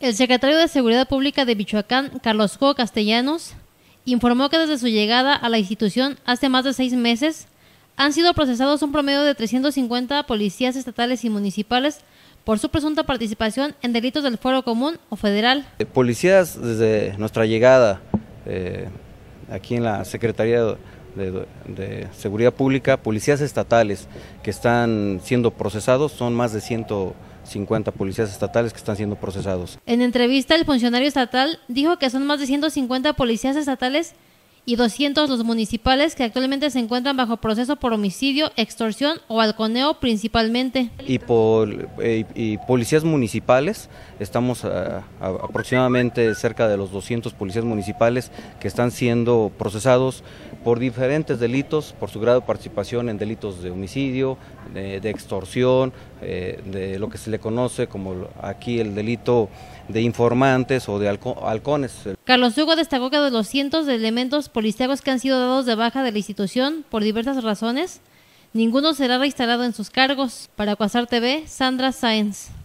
El secretario de Seguridad Pública de Michoacán, Carlos Co. Castellanos, informó que desde su llegada a la institución hace más de seis meses han sido procesados un promedio de 350 policías estatales y municipales por su presunta participación en delitos del fuero Común o Federal. Eh, policías desde nuestra llegada eh, aquí en la Secretaría de, Seguridad Pública, policías estatales que están siendo procesados, son más de 100 50 policías estatales que están siendo procesados. En entrevista, el funcionario estatal dijo que son más de 150 policías estatales y 200 los municipales que actualmente se encuentran bajo proceso por homicidio, extorsión o halconeo principalmente. Y, por, eh, y, policías municipales, estamos eh, aproximadamente cerca de los 200 policías municipales que están siendo procesados por diferentes delitos, por su grado de participación en delitos de homicidio, de extorsión, eh, de lo que se le conoce como aquí el delito de informantes o de halcones. Carlos Hugo destacó que de los cientos de elementos policíacos que han sido dados de baja de la institución por diversas razones, ninguno será reinstalado en sus cargos. Para Cuasar TV, Sandra Sáenz.